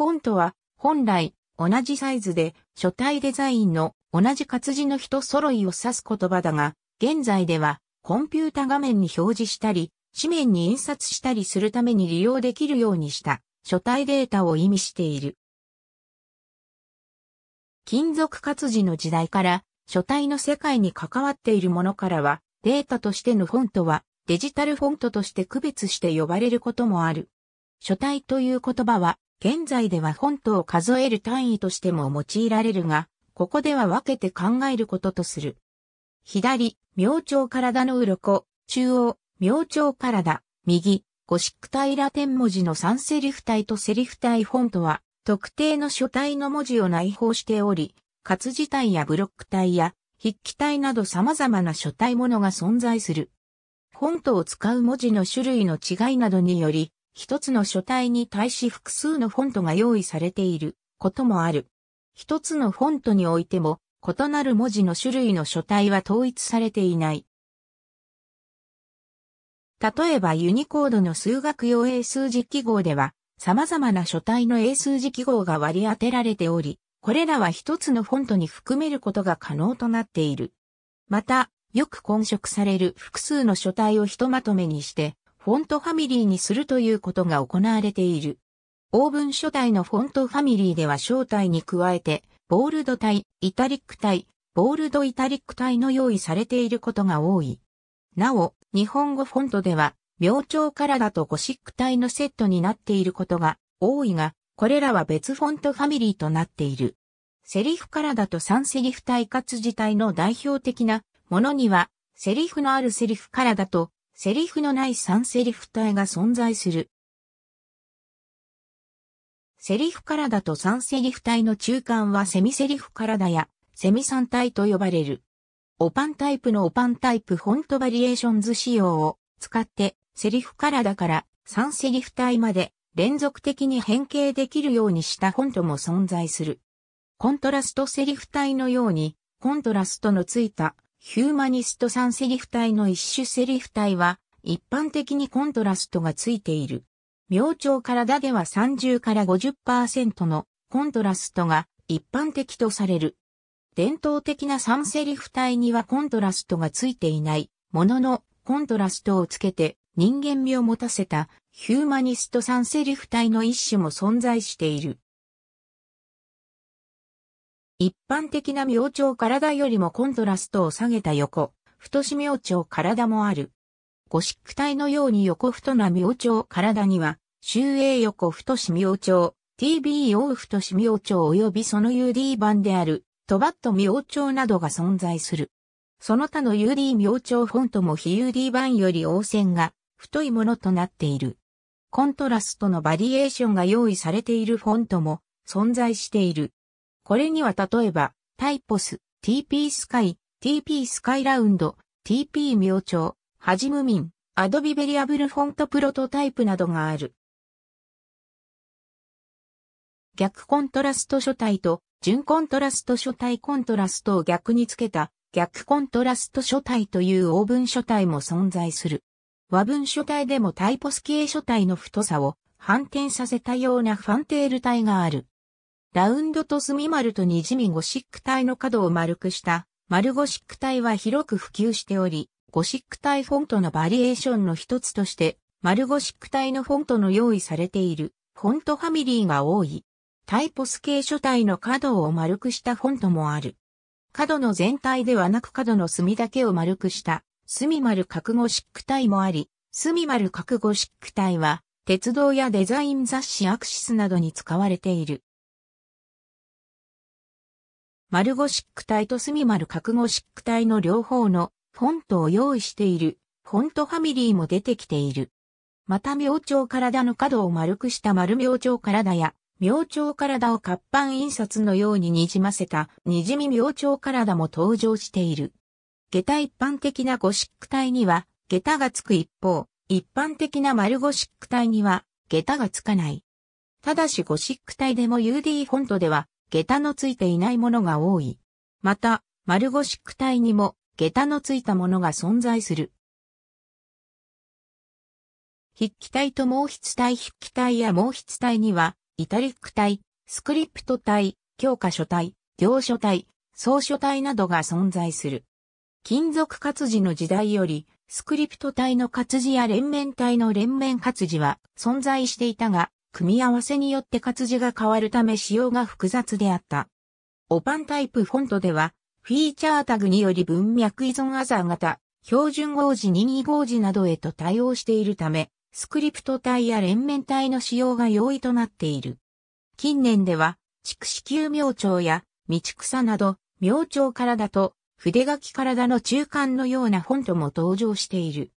フォントは、本来、同じサイズで、書体デザインの同じ活字の人揃いを指す言葉だが、現在では、コンピュータ画面に表示したり、紙面に印刷したりするために利用できるようにした、書体データを意味している。金属活字の時代から、書体の世界に関わっているものからは、データとしてのフォントは、デジタルフォントとして区別して呼ばれることもある。書体という言葉は、現在では本とを数える単位としても用いられるが、ここでは分けて考えることとする。左、明朝体の鱗、中央、明朝体、右、ゴシック体ラテン文字の3セリフ体とセリフ体フォントは、特定の書体の文字を内包しており、活字体やブロック体や筆記体など様々な書体ものが存在する。フォントを使う文字の種類の違いなどにより、一つの書体に対し複数のフォントが用意されていることもある。一つのフォントにおいても、異なる文字の種類の書体は統一されていない。例えばユニコードの数学用英数字記号では、様々な書体の英数字記号が割り当てられており、これらは一つのフォントに含めることが可能となっている。また、よく混色される複数の書体をひとまとめにして、フォントファミリーにするということが行われている。オーブン書体のフォントファミリーでは小体に加えて、ボールド体、イタリック体、ボールドイタリック体の用意されていることが多い。なお、日本語フォントでは、明朝からだとゴシック体のセットになっていることが多いが、これらは別フォントファミリーとなっている。セリフからだと三セリフ体活字体の代表的なものには、セリフのあるセリフからだとセリフのない3セリフ体が存在する。セリフからだと3セリフ体の中間はセミセリフからだや、セミ三体と呼ばれる。オパンタイプのオパンタイプフォントバリエーション図仕様を使って、セリフからだから3セリフ体まで連続的に変形できるようにしたフォントも存在する。コントラストセリフ体のように、コントラストのついたヒューマニスト産セリフ体の一種セリフ体は、一般的にコントラストがついている。明朝体では30から50%のコントラストが一般的とされる。伝統的な3セリフ体にはコントラストがついていない、もののコントラストをつけて人間味を持たせたヒューマニスト3セリフ体の一種も存在している。一般的な明朝体よりもコントラストを下げた横、太し明朝体もある。ゴシック体のように横太な明朝体には、周英横太し明朝、TBO 太し明朝及びその UD 版である、トバット明朝などが存在する。その他の UD 明朝フォントも非 UD 版より応線が太いものとなっている。コントラストのバリエーションが用意されているフォントも存在している。これには例えば、タイポス、TP スカイ、TP スカイラウンド、TP 明朝、ハジムミン、アドビベリアブルフォントプロトタイプなどがある。逆コントラスト書体と純コントラスト書体コントラストを逆につけた逆コントラスト書体という応文書体も存在する。和文書体でもタイポス系書体の太さを反転させたようなファンテール体がある。ラウンドと隅丸とにじみゴシック体の角を丸くした、丸ゴシック体は広く普及しており、ゴシック体フォントのバリエーションの一つとして、丸ゴシック体のフォントの用意されている、フォントファミリーが多い。タイポス系書体の角を丸くしたフォントもある。角の全体ではなく角の隅だけを丸くした、隅丸角ゴシック体もあり、隅丸角ゴシック体は、鉄道やデザイン雑誌アクシスなどに使われている。丸ゴシック体と隅丸角ゴシック体の両方のフォントを用意している、フォントファミリーも出てきている。また明朝体の角を丸くした丸明朝体や、明朝体を活版印刷のようににじませた、にじみ明朝体も登場している。下駄一般的なゴシック体には、下駄がつく一方、一般的な丸ゴシック体には、下駄がつかない。ただしゴシック体でも UD フォントでは、下駄のついていないものが多い。また、丸ゴシック体にも下駄のついたものが存在する。筆記体と毛筆体筆記体や毛筆体には、イタリック体、スクリプト体、教科書体、行書体、草書体などが存在する。金属活字の時代より、スクリプト体の活字や連綿体の連綿活字は存在していたが、組み合わせによって活字が変わるため仕様が複雑であった。オパンタイプフォントでは、フィーチャータグにより文脈依存アザー型、標準号字任意号字などへと対応しているため、スクリプト体や連綿体の使用が容易となっている。近年では、畜子宮明朝や、道草など、明朝からだと、筆書き体の中間のようなフォントも登場している。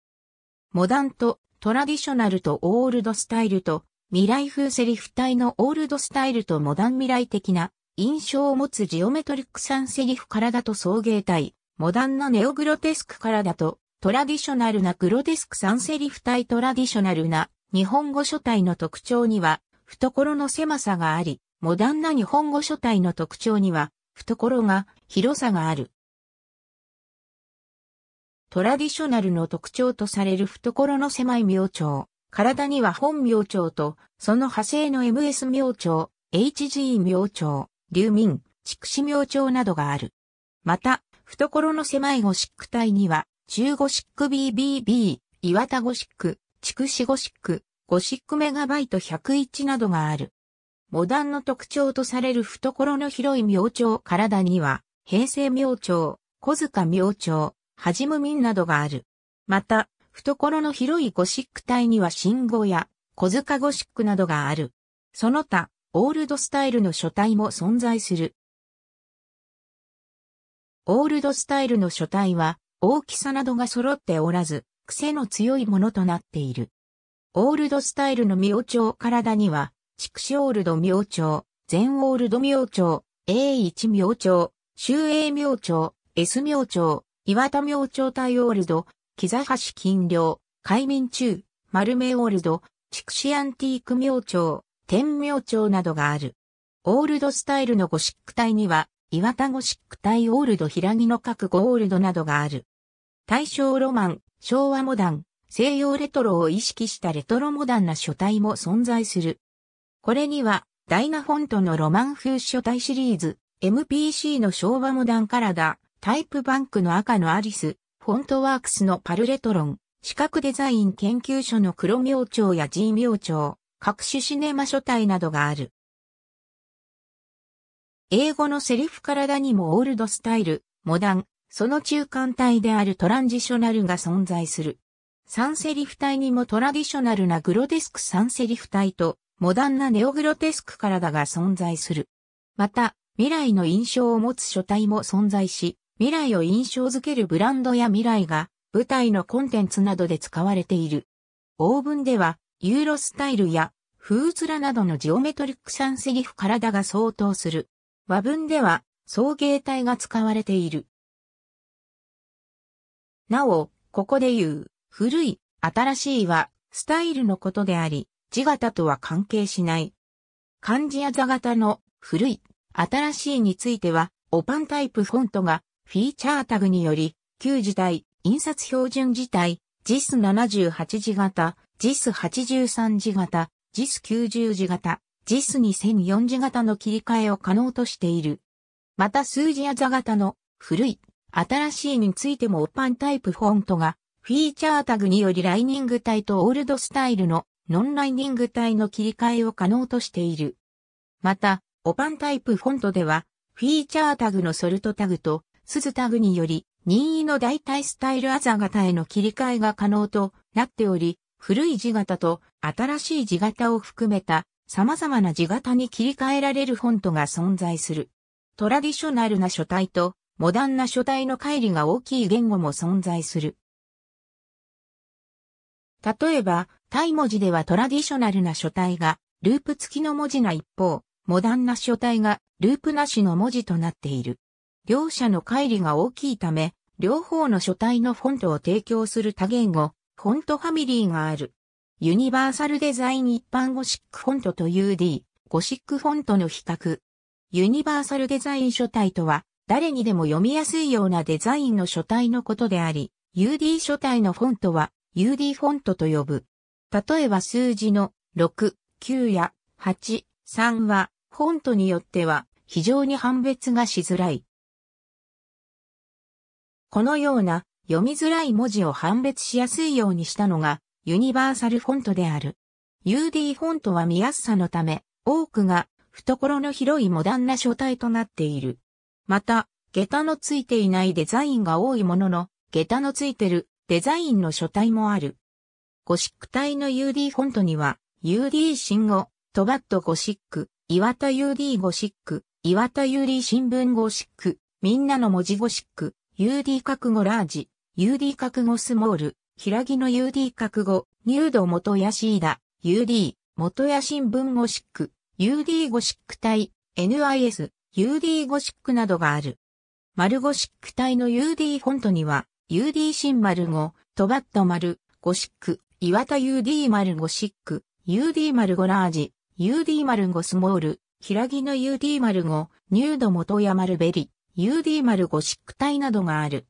モダンとトラディショナルとオールドスタイルと未来風セリフ体のオールドスタイルとモダン未来的な印象を持つジオメトリックんセリフ体と送迎体、モダンなネオグロテスクからだとトラディショナルなグロテスク3セリフ体トラディショナルな日本語書体の特徴には懐の狭さがあり、モダンな日本語書体の特徴には懐が広さがある。トラディショナルの特徴とされる懐の狭い明朝。体には本明朝と、その派生の MS 明朝、HG 明朝、流民、畜死明朝などがある。また、懐の狭いゴシック体には、中ゴシック BBB、岩田ゴシック、畜死ゴシック、ゴシックメガバイト101などがある。モダンの特徴とされる懐の広い明朝体には、平成明朝、小塚明朝、はじむ民などがある。また、懐の広いゴシック体には信号や小塚ゴシックなどがある。その他、オールドスタイルの書体も存在する。オールドスタイルの書体は大きさなどが揃っておらず、癖の強いものとなっている。オールドスタイルの明朝体には、畜生オールド明朝、全オールド明朝、A1 明朝、周英明朝、S 明朝、岩田明朝対オールド、木ハ橋金陵、海民中、丸目オールド、筑紫アンティーク明朝、天明朝などがある。オールドスタイルのゴシック体には、岩田ゴシック体オールド平木の各ゴールドなどがある。大正ロマン、昭和モダン、西洋レトロを意識したレトロモダンな書体も存在する。これには、ダイナフォントのロマン風書体シリーズ、MPC の昭和モダンカラダ、タイプバンクの赤のアリス、フォントワークスのパルレトロン、視覚デザイン研究所の黒明朝や G 明朝、各種シネマ書体などがある。英語のセリフ体にもオールドスタイル、モダン、その中間体であるトランジショナルが存在する。三セリフ体にもトラディショナルなグロデスク三セリフ体と、モダンなネオグロテスク体が存在する。また、未来の印象を持つ書体も存在し、未来を印象づけるブランドや未来が舞台のコンテンツなどで使われている。オーブンではユーロスタイルやフーズラなどのジオメトリック三セギフ体が相当する。和文では送迎体が使われている。なお、ここで言う、古い、新しいは、スタイルのことであり、字型とは関係しない。漢字や座型の、古い、新しいについては、オパンタイプフォントがフィーチャータグにより、旧時代、印刷標準時代、JIS78 字型、JIS83 字型、JIS90 字型、JIS2004 字型の切り替えを可能としている。また数字や座型の古い、新しいについてもオパンタイプフォントがフィーチャータグによりライニング体とオールドスタイルのノンライニング体の切り替えを可能としている。また、オパンタイプフォントではフィーチャータグのソルトタグと鈴タグにより、任意の代替スタイルアザ型への切り替えが可能となっており、古い字型と新しい字型を含めた様々な字型に切り替えられるフォントが存在する。トラディショナルな書体とモダンな書体の乖離が大きい言語も存在する。例えば、タイ文字ではトラディショナルな書体がループ付きの文字な一方、モダンな書体がループなしの文字となっている。両者の乖離が大きいため、両方の書体のフォントを提供する多言語、フォントファミリーがある。ユニバーサルデザイン一般ゴシックフォントと UD、ゴシックフォントの比較。ユニバーサルデザイン書体とは、誰にでも読みやすいようなデザインの書体のことであり、UD 書体のフォントは UD フォントと呼ぶ。例えば数字の6、9や8、3は、フォントによっては非常に判別がしづらい。このような読みづらい文字を判別しやすいようにしたのがユニバーサルフォントである。UD フォントは見やすさのため、多くが懐の広いモダンな書体となっている。また、下駄のついていないデザインが多いものの、下駄のついてるデザインの書体もある。ゴシック体の UD フォントには、UD 新語、トバットゴシック、岩田 UD ゴシック、岩田 UD 新聞ゴシック、みんなの文字ゴシック、UD 覚悟ラージ、UD 覚悟スモール、平木の UD 覚悟、ニュード元谷シーダ、UD、元谷新聞ゴシック、UD ゴシック体、NIS、UD ゴシックなどがある。丸ゴシック体の UD フォントには、UD 新丸ゴ、トバット丸、ゴシック、岩田 UD 丸ゴシック、UD 丸ゴラージ、UD 丸ゴスモール、平木の UD 丸ゴ、ード元マルベリ、UD 丸ゴシック体などがある。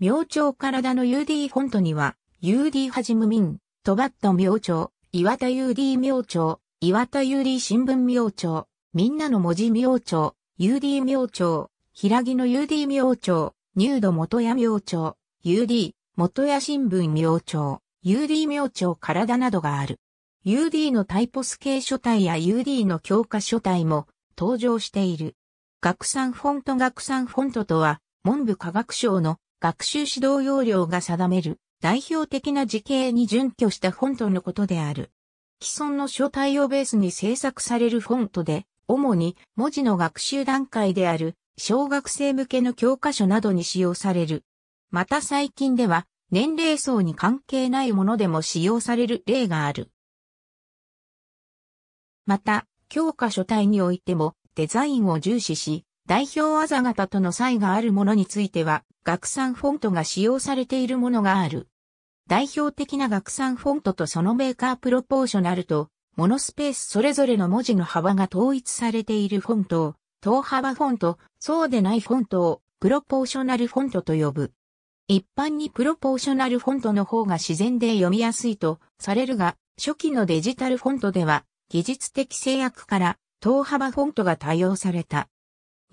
明朝体の UD フォントには、UD はじむみん、とばっと明朝、岩田 UD 明朝、岩田 UD 新聞明朝、みんなの文字明朝、UD 明朝、平木の UD 明朝、ード元谷明朝、UD、元谷新聞明朝、UD 明朝体などがある。UD のタイポス系書体や UD の教科書体も登場している。学産フォント学産フォントとは、文部科学省の学習指導要領が定める代表的な時系に準拠したフォントのことである。既存の書体をベースに制作されるフォントで、主に文字の学習段階である小学生向けの教科書などに使用される。また最近では年齢層に関係ないものでも使用される例がある。また、教科書体においてもデザインを重視し、代表あざ型との差異があるものについては、学産フォントが使用されているものがある。代表的な学産フォントとそのメーカープロポーショナルと、モノスペースそれぞれの文字の幅が統一されているフォントを、等幅フォント、そうでないフォントを、プロポーショナルフォントと呼ぶ。一般にプロポーショナルフォントの方が自然で読みやすいとされるが、初期のデジタルフォントでは、技術的制約から等幅フォントが多用された。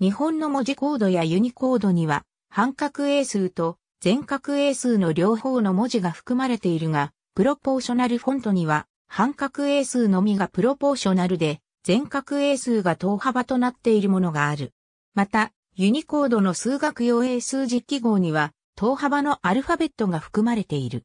日本の文字コードやユニコードには、半角英数と全角英数の両方の文字が含まれているが、プロポーショナルフォントには、半角英数のみがプロポーショナルで、全角英数が等幅となっているものがある。また、ユニコードの数学用英数字記号には、等幅のアルファベットが含まれている。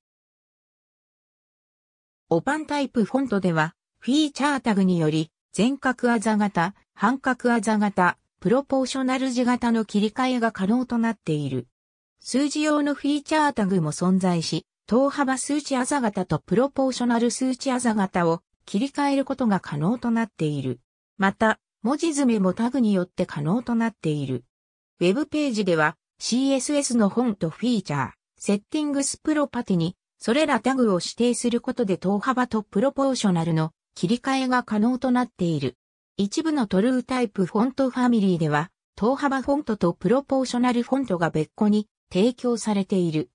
オパンタイプフォントでは、フィーチャータグにより、全角あざ型、半角あざ型、プロポーショナル字型の切り替えが可能となっている。数字用のフィーチャータグも存在し、等幅数値あざ型とプロポーショナル数値あざ型を切り替えることが可能となっている。また、文字詰めもタグによって可能となっている。ウェブページでは CSS のフォンフィーチャー、セッティングスプロパティに、それらタグを指定することで等幅とプロポーショナルの切り替えが可能となっている。一部のトルータイプフォントファミリーでは、等幅フォントとプロポーショナルフォントが別個に提供されている。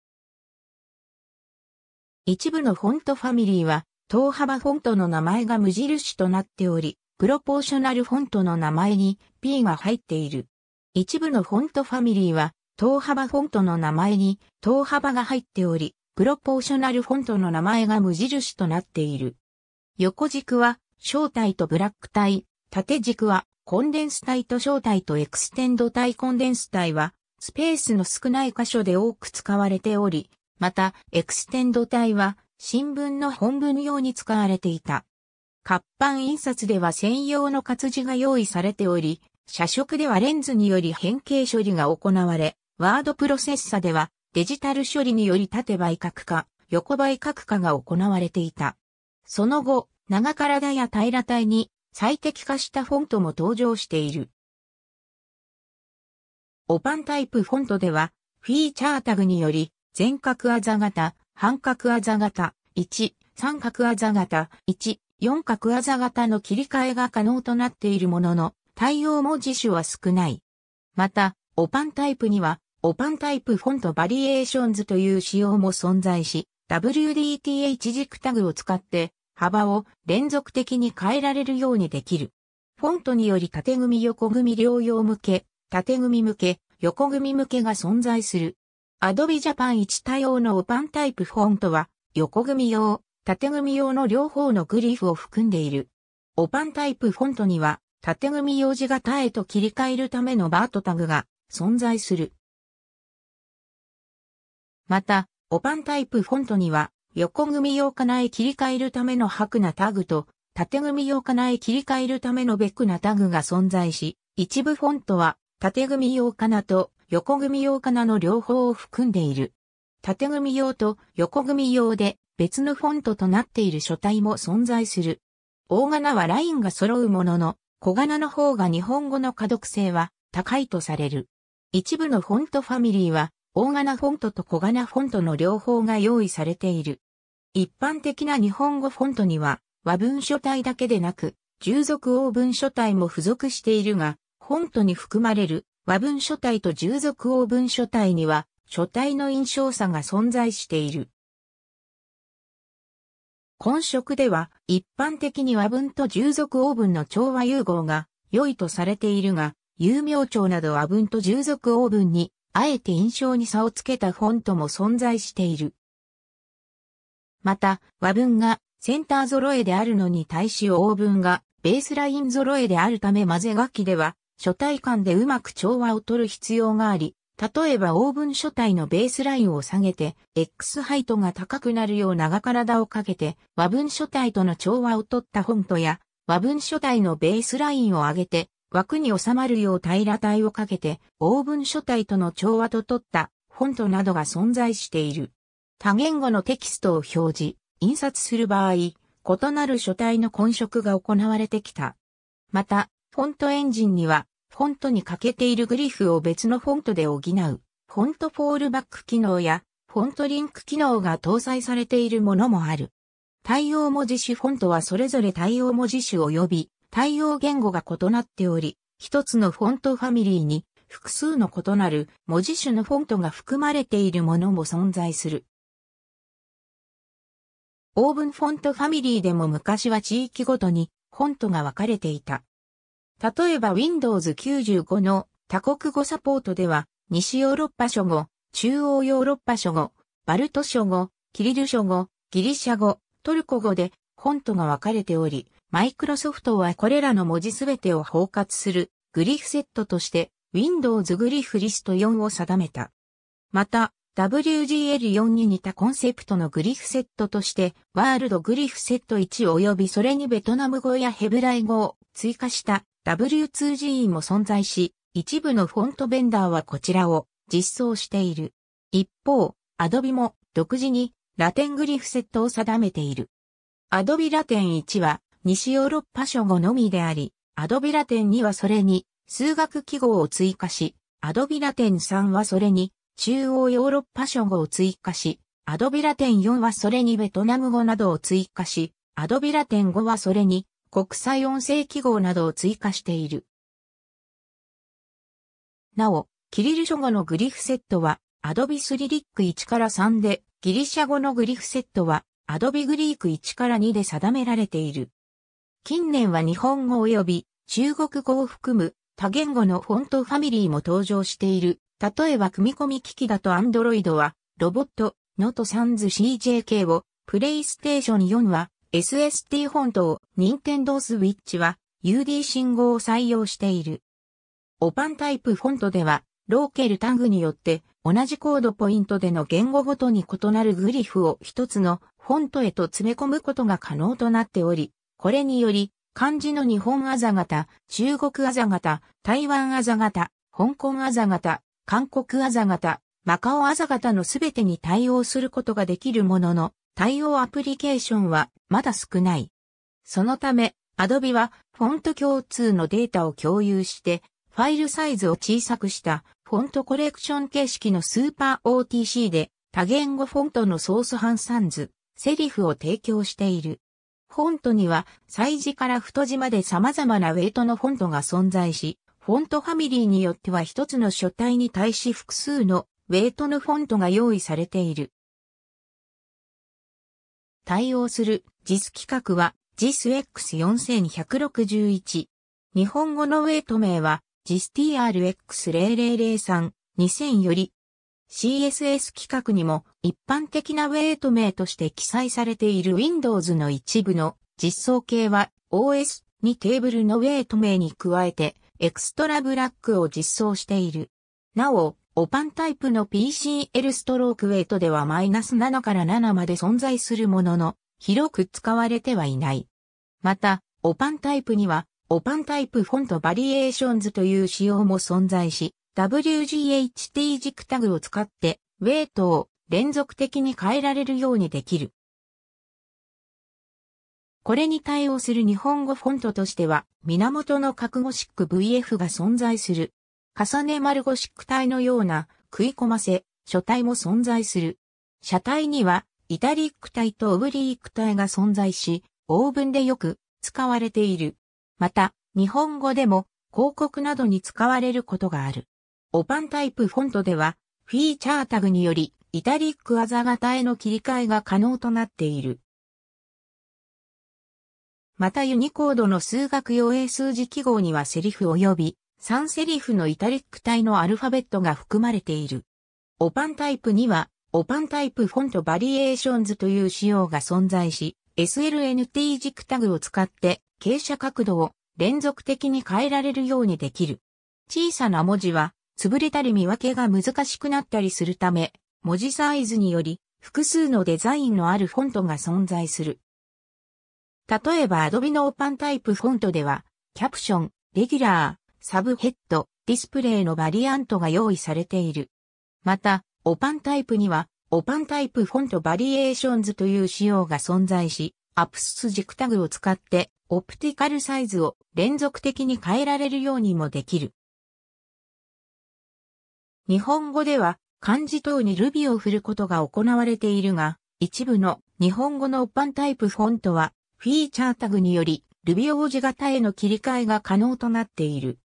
一部のフォントファミリーは、等幅フォントの名前が無印となっており、プロポーショナルフォントの名前に P が入っている。一部のフォントファミリーは、等幅フォントの名前に等幅が入っており、プロポーショナルフォントの名前が無印となっている。横軸は正体とブラック体、縦軸はコンデンス体と正体とエクステンド体コンデンス体はスペースの少ない箇所で多く使われており、またエクステンド体は新聞の本文用に使われていた。活版印刷では専用の活字が用意されており、写色ではレンズにより変形処理が行われ、ワードプロセッサではデジタル処理により縦倍角化、横倍角化が行われていた。その後、長体や平ら体に最適化したフォントも登場している。オパンタイプフォントでは、フィーチャータグにより、全角あざ型、半角あざ型、1、三角あざ型、1、四角あざ型の切り替えが可能となっているものの、対応も字種は少ない。また、オパンタイプには、オパンタイプフォントバリエーションズという仕様も存在し、WDTH 軸タグを使って、幅を連続的に変えられるようにできる。フォントにより縦組横組両用向け、縦組向け、横組向けが存在する。Adobe Japan 1対応のオパンタイプフォントは、横組用、縦組用の両方のグリフを含んでいる。オパンタイプフォントには、縦組用字型へと切り替えるためのバートタグが存在する。また、オパンタイプフォントには、横組用かなへ切り替えるための白なタグと、縦組用かなへ切り替えるためのベクなタグが存在し、一部フォントは、縦組用かなと横組用かなの両方を含んでいる。縦組用と横組用で別のフォントとなっている書体も存在する。大仮はラインが揃うものの、小仮名の方が日本語の可読性は高いとされる。一部のフォントファミリーは大金フォントと小金フォントの両方が用意されている。一般的な日本語フォントには和文書体だけでなく、従属応文書体も付属しているが、フォントに含まれる和文書体と従属応文書体には書体の印象差が存在している。混色では一般的に和文と従属応文の調和融合が良いとされているが、有名帳など和文と従属応文にあえて印象に差をつけたフォントも存在している。また、和文がセンター揃えであるのに対し応文がベースライン揃えであるため混ぜ書きでは、書体間でうまく調和を取る必要があり、例えば応文書体のベースラインを下げて、X ハイトが高くなるよう長体をかけて、和文書体との調和を取ったフォントや、和文書体のベースラインを上げて、枠に収まるよう平ら体をかけて、オーブン書体との調和と取ったフォントなどが存在している。多言語のテキストを表示、印刷する場合、異なる書体の混色が行われてきた。また、フォントエンジンには、フォントに欠けているグリフを別のフォントで補う、フォントフォールバック機能や、フォントリンク機能が搭載されているものもある。対応文字種フォントはそれぞれ対応文字種及び対応言語が異なっており、一つのフォントファミリーに複数の異なる文字種のフォントが含まれているものも存在する。オーブンフォントファミリーでも昔は地域ごとにフォントが分かれていた。例えば Windows 95の多国語サポートでは、西ヨーロッパ諸語、中央ヨーロッパ諸語、バルト諸語、キリル諸語、ギリシャ語、トルコ語でフォントが分かれており、マイクロソフトはこれらの文字すべてを包括するグリフセットとして Windows グリフリスト4を定めた。また、WGL4 に似たコンセプトのグリフセットとして、ワールドグリフセット1及びそれにベトナム語やヘブライ語を追加した W2G も存在し、一部のフォントベンダーはこちらを実装している。一方、Adobe も独自にラテングリフセットを定めている。Adobe ラテン1は西ヨーロッパ書語のみであり、アドビラテン2はそれに数学記号を追加し、アドビラテン3はそれに中央ヨーロッパ書語を追加し、アドビラテン4はそれにベトナム語などを追加し、アドビラテン5はそれに国際音声記号などを追加している。なお、キリル書語のグリフセットは、アドビスリリック1から3で、ギリシャ語のグリフセットは、アドビグリーク1から2で定められている。近年は日本語及び中国語を含む多言語のフォントファミリーも登場している。例えば組み込み機器だと Android はロボット、ノトサンズ CJK を、PlayStation 4は SST フォントを、Nintendo Switch は UD 信号を採用している。オパンタイプフォントでは、ローケルタグによって同じコードポイントでの言語ごとに異なるグリフを一つのフォントへと詰め込むことが可能となっており、これにより、漢字の日本あざ型、中国あざ型、台湾あざ型、香港あざ型、韓国あざ型、マカオあざ型のすべてに対応することができるものの、対応アプリケーションはまだ少ない。そのため、Adobe はフォント共通のデータを共有して、ファイルサイズを小さくしたフォントコレクション形式のスーパー OTC で多言語フォントのソースハンサンズ、セリフを提供している。フォントには、祭字から太字まで様々なウェイトのフォントが存在し、フォントファミリーによっては一つの書体に対し複数のウェイトのフォントが用意されている。対応する JIS 規格は j i s x 4 1 6 1日本語のウェイト名は JISTRX00032000 より CSS 規格にも一般的なウェイト名として記載されている Windows の一部の実装系は OS にテーブルのウェイト名に加えてエクストラブラックを実装している。なお、オパンタイプの PCL ストロークウェイトではマイナス7から7まで存在するものの、広く使われてはいない。また、オパンタイプには、オパンタイプフォントバリエーションズという仕様も存在し、WGHT 軸タグを使って、ウェイトを連続的に変えられるようにできる。これに対応する日本語フォントとしては、源の角ゴシック VF が存在する。重ね丸ゴシック体のような食い込ませ、書体も存在する。車体には、イタリック体とオブリーク体が存在し、オーブンでよく使われている。また、日本語でも広告などに使われることがある。オパンタイプフォントでは、フィーチャータグにより、イタリックアザ型への切り替えが可能となっている。またユニコードの数学用英数字記号にはセリフ及び、3セリフのイタリック体のアルファベットが含まれている。オパンタイプには、オパンタイプフォントバリエーションズという仕様が存在し、SLNT 軸タグを使って傾斜角度を連続的に変えられるようにできる。小さな文字は潰れたり見分けが難しくなったりするため、文字サイズにより複数のデザインのあるフォントが存在する。例えば Adobe のオーパンタイプフォントでは、キャプション、レギュラー、サブヘッド、ディスプレイのバリアントが用意されている。また、オパンタイプには、オパンタイプフォントバリエーションズという仕様が存在し、アプスクタグを使って、オプティカルサイズを連続的に変えられるようにもできる。日本語では漢字等にルビを振ることが行われているが、一部の日本語の一般タイプフォントはフィーチャータグによりルビ用字型への切り替えが可能となっている。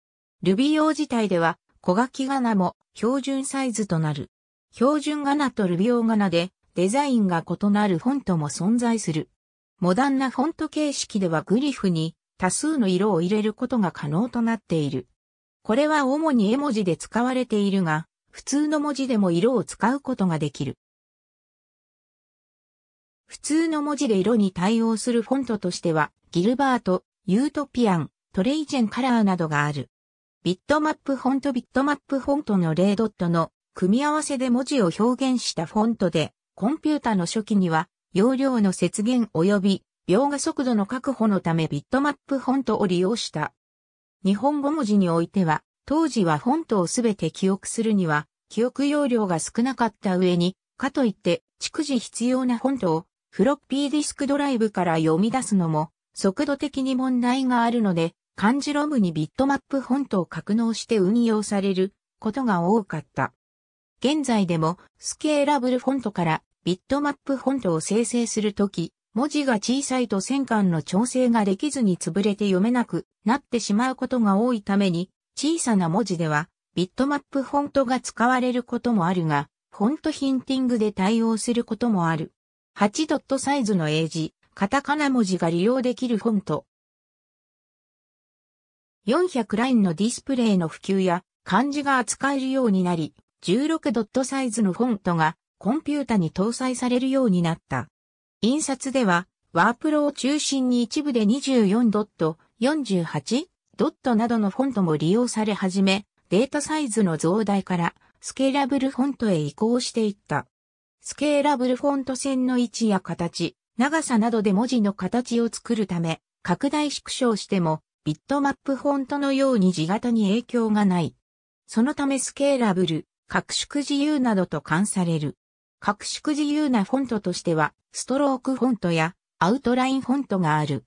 ルビ用自体では小書き仮名も標準サイズとなる。標準仮名とルビ用仮名でデザインが異なるフォントも存在する。モダンなフォント形式ではグリフに多数の色を入れることが可能となっている。これは主に絵文字で使われているが、普通の文字でも色を使うことができる。普通の文字で色に対応するフォントとしては、ギルバート、ユートピアン、トレイジェンカラーなどがある。ビットマップフォントビットマップフォントの0ドットの組み合わせで文字を表現したフォントで、コンピュータの初期には、容量の節減及び描画速度の確保のためビットマップフォントを利用した。日本語文字においては、当時はフォントをすべて記憶するには、記憶容量が少なかった上に、かといって、逐次必要なフォントをフロッピーディスクドライブから読み出すのも、速度的に問題があるので、漢字ロムにビットマップフォントを格納して運用されることが多かった。現在でもスケーラブルフォントからビットマップフォントを生成するとき、文字が小さいと戦艦の調整ができずに潰れて読めなくなってしまうことが多いために、小さな文字では、ビットマップフォントが使われることもあるが、フォントヒンティングで対応することもある。8ドットサイズの英字、カタカナ文字が利用できるフォント。400ラインのディスプレイの普及や漢字が扱えるようになり、16ドットサイズのフォントがコンピュータに搭載されるようになった。印刷では、ワープロを中心に一部で24ドット、48ドットなどのフォントも利用され始め、データサイズの増大からスケーラブルフォントへ移行していった。スケーラブルフォント線の位置や形、長さなどで文字の形を作るため、拡大縮小してもビットマップフォントのように字型に影響がない。そのためスケーラブル、拡縮自由などと関される。拡縮自由なフォントとしてはストロークフォントやアウトラインフォントがある。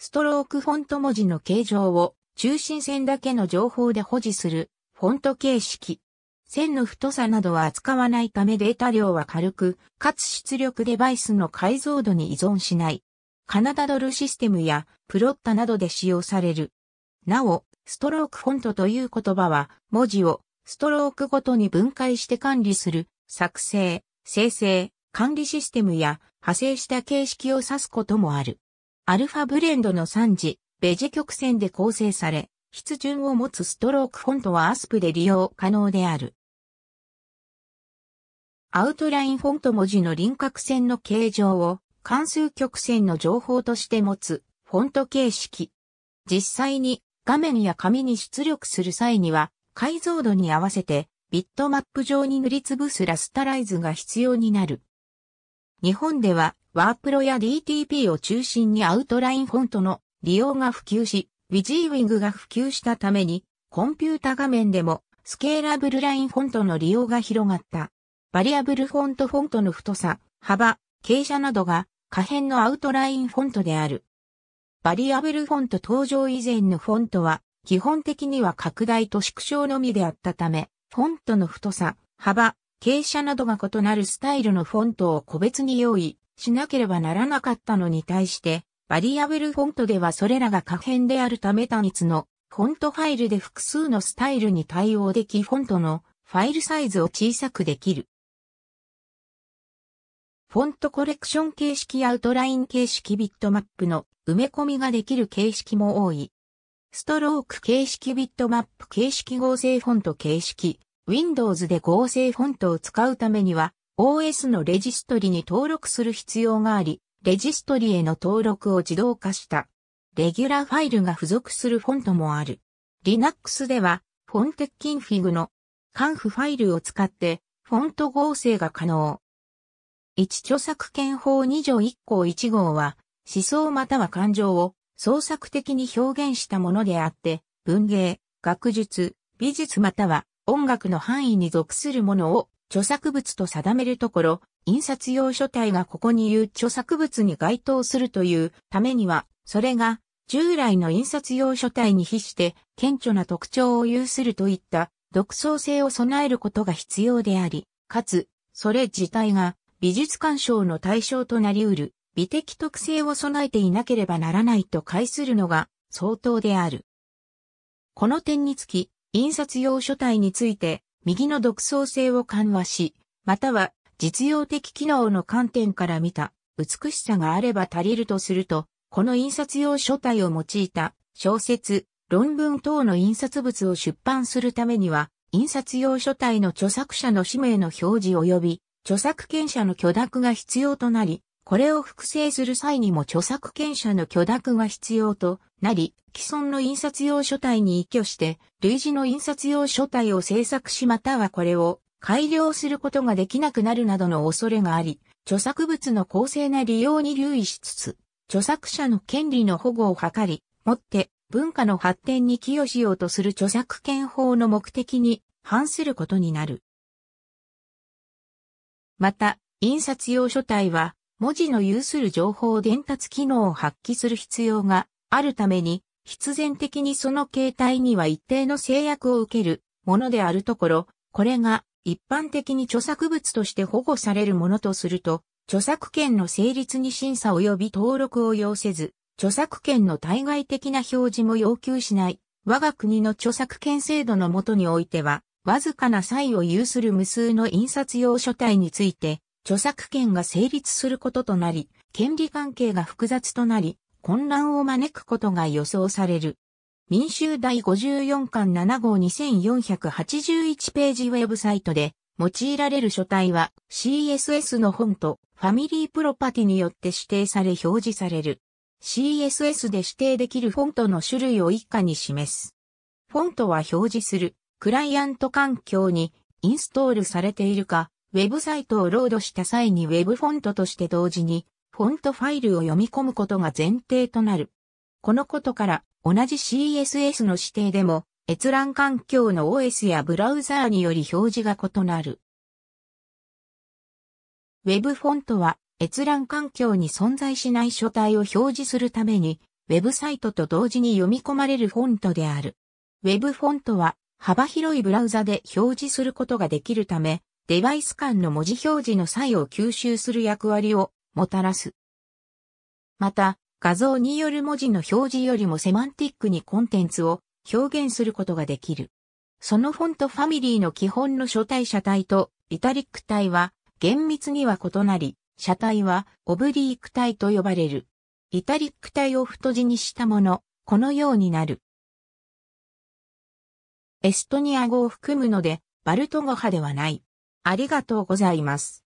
ストロークフォント文字の形状を中心線だけの情報で保持するフォント形式。線の太さなどは扱わないためデータ量は軽く、かつ出力デバイスの解像度に依存しない。カナダドルシステムやプロッタなどで使用される。なお、ストロークフォントという言葉は文字をストロークごとに分解して管理する作成、生成、管理システムや派生した形式を指すこともある。アルファブレンドの3次、ベジ曲線で構成され、筆順を持つストロークフォントはアスプで利用可能である。アウトラインフォント文字の輪郭線の形状を関数曲線の情報として持つフォント形式。実際に画面や紙に出力する際には解像度に合わせてビットマップ上に塗りつぶすラスタライズが必要になる。日本ではワープロや DTP を中心にアウトラインフォントの利用が普及し、ウィジーウィングが普及したために、コンピュータ画面でもスケーラブルラインフォントの利用が広がった。バリアブルフォントフォントの太さ、幅、傾斜などが可変のアウトラインフォントである。バリアブルフォント登場以前のフォントは基本的には拡大と縮小のみであったため、フォントの太さ、幅、傾斜などが異なるスタイルのフォントを個別に用意しなければならなかったのに対して、バリアブルフォントではそれらが可変であるため単一のフォントファイルで複数のスタイルに対応できフォントのファイルサイズを小さくできる。フォントコレクション形式アウトライン形式ビットマップの埋め込みができる形式も多い。ストローク形式ビットマップ形式合成フォント形式。Windows で合成フォントを使うためには OS のレジストリに登録する必要があり、レジストリへの登録を自動化した。レギュラーファイルが付属するフォントもある。Linux では、フォンテッキンフィグのンフファイルを使ってフォント合成が可能。1著作権法2条1項1号は思想または感情を創作的に表現したものであって、文芸、学術、美術または音楽の範囲に属するものを著作物と定めるところ、印刷用書体がここに言う著作物に該当するというためには、それが従来の印刷用書体に比して顕著な特徴を有するといった独創性を備えることが必要であり、かつ、それ自体が美術鑑賞の対象となり得る美的特性を備えていなければならないと解するのが相当である。この点につき、印刷用書体について、右の独創性を緩和し、または実用的機能の観点から見た美しさがあれば足りるとすると、この印刷用書体を用いた小説、論文等の印刷物を出版するためには、印刷用書体の著作者の氏名の表示及び著作権者の許諾が必要となり、これを複製する際にも著作権者の許諾が必要となり、既存の印刷用書体に依拠して、類似の印刷用書体を制作しまたはこれを改良することができなくなるなどの恐れがあり、著作物の公正な利用に留意しつつ、著作者の権利の保護を図り、もって文化の発展に寄与しようとする著作権法の目的に反することになる。また、印刷用書体は文字の有する情報伝達機能を発揮する必要があるために、必然的にその形態には一定の制約を受けるものであるところ、これが一般的に著作物として保護されるものとすると、著作権の成立に審査及び登録を要せず、著作権の対外的な表示も要求しない。我が国の著作権制度のもとにおいては、わずかな差異を有する無数の印刷用書体について、著作権が成立することとなり、権利関係が複雑となり、混乱を招くことが予想される。民衆第54巻7号2481ページウェブサイトで用いられる書体は CSS の本とファミリープロパティによって指定され表示される。CSS で指定できるフォントの種類を以下に示す。フォントは表示するクライアント環境にインストールされているかウェブサイトをロードした際にウェブフォントとして同時に、フォントファイルを読み込むことが前提となる。このことから、同じ CSS の指定でも、閲覧環境の OS やブラウザーにより表示が異なる。ウェブフォントは、閲覧環境に存在しない書体を表示するために、ウェブサイトと同時に読み込まれるフォントである。ウェブフォントは幅広いブラウザで表示することができるため、デバイス間の文字表示の際を吸収する役割をもたらす。また、画像による文字の表示よりもセマンティックにコンテンツを表現することができる。そのフォントファミリーの基本の書体車体とイタリック体は厳密には異なり、車体はオブリーク体と呼ばれる。イタリック体を太字にしたもの、このようになる。エストニア語を含むので、バルト語派ではない。ありがとうございます。